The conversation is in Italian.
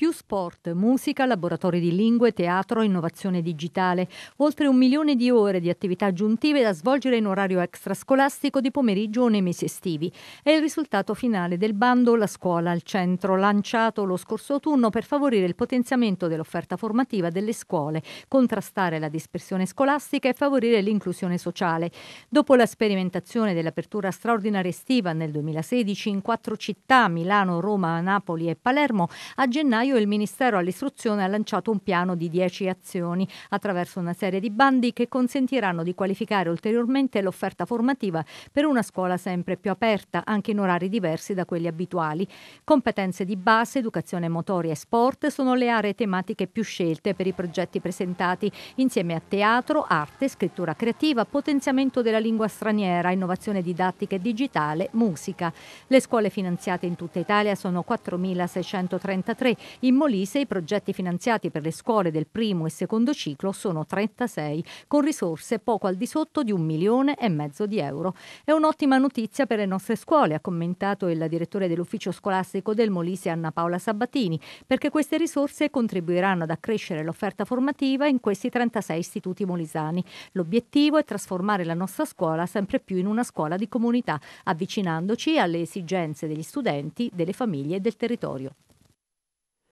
Più sport, musica, laboratori di lingue, teatro, innovazione digitale. Oltre un milione di ore di attività aggiuntive da svolgere in orario extrascolastico di pomeriggio o nei mesi estivi. È il risultato finale del bando La scuola al centro, lanciato lo scorso autunno per favorire il potenziamento dell'offerta formativa delle scuole, contrastare la dispersione scolastica e favorire l'inclusione sociale. Dopo la sperimentazione dell'apertura straordinaria estiva nel 2016 in quattro città, Milano, Roma, Napoli e Palermo, a gennaio gennaio il Ministero all'Istruzione ha lanciato un piano di 10 azioni attraverso una serie di bandi che consentiranno di qualificare ulteriormente l'offerta formativa per una scuola sempre più aperta, anche in orari diversi da quelli abituali. Competenze di base, educazione motoria e sport sono le aree tematiche più scelte per i progetti presentati, insieme a teatro, arte, scrittura creativa, potenziamento della lingua straniera, innovazione didattica e digitale, musica. Le scuole finanziate in tutta Italia sono 4.633 in Molise i progetti finanziati per le scuole del primo e secondo ciclo sono 36, con risorse poco al di sotto di un milione e mezzo di euro. È un'ottima notizia per le nostre scuole, ha commentato il direttore dell'ufficio scolastico del Molise Anna Paola Sabatini, perché queste risorse contribuiranno ad accrescere l'offerta formativa in questi 36 istituti molisani. L'obiettivo è trasformare la nostra scuola sempre più in una scuola di comunità, avvicinandoci alle esigenze degli studenti, delle famiglie e del territorio.